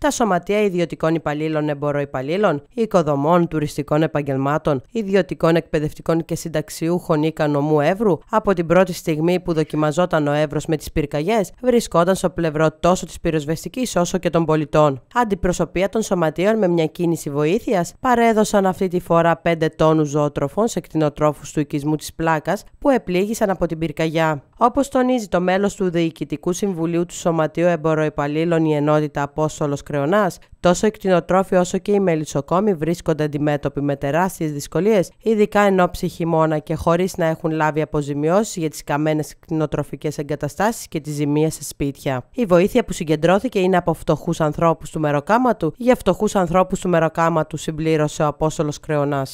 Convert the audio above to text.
τα σωματεία ιδιωτικών υπαλλήλων, εμποροϊπαλλήλων, οικοδομών, τουριστικών επαγγελμάτων, ιδιωτικών εκπαιδευτικών και συνταξιούχων ή κανομού Εύρου, από την πρώτη στιγμή που δοκιμαζόταν ο Εύρος με τις πυρκαγιές, βρισκόταν στο πλευρό τόσο της πυροσβεστικής όσο και των πολιτών. Αντιπροσωπεία των σωματείων με μια κίνηση βοήθειας παρέδωσαν αυτή τη φορά 5 τόνους ζωοτροφών σε κτηνοτρόφους του οικισμού της Πλάκας που επλήγησαν από την πυρκαγιά. Όπως τονίζει το μέλος του Διοικητικού Συμβουλίου του Σωματείου Εμποροϊπαλλήλων η Ενότητα Απόστολος τόσο οι κτηνοτρόφοι όσο και οι μελισσοκόμοι βρίσκονται αντιμέτωποι με τεράστιες δυσκολίες, ειδικά εν ώψη χειμώνα και χωρίς να έχουν λάβει αποζημιώσεις για τις καμένες κτηνοτροφικές εγκαταστάσεις και τις ζημίες σε σπίτια. Η βοήθεια που συγκεντρώθηκε είναι από φτωχούς ανθρώπους του μεροκάματου για φτωχούς ανθρώπους του μεροκάματου, συμπλήρωσε ο Απόστολος Κρεονά.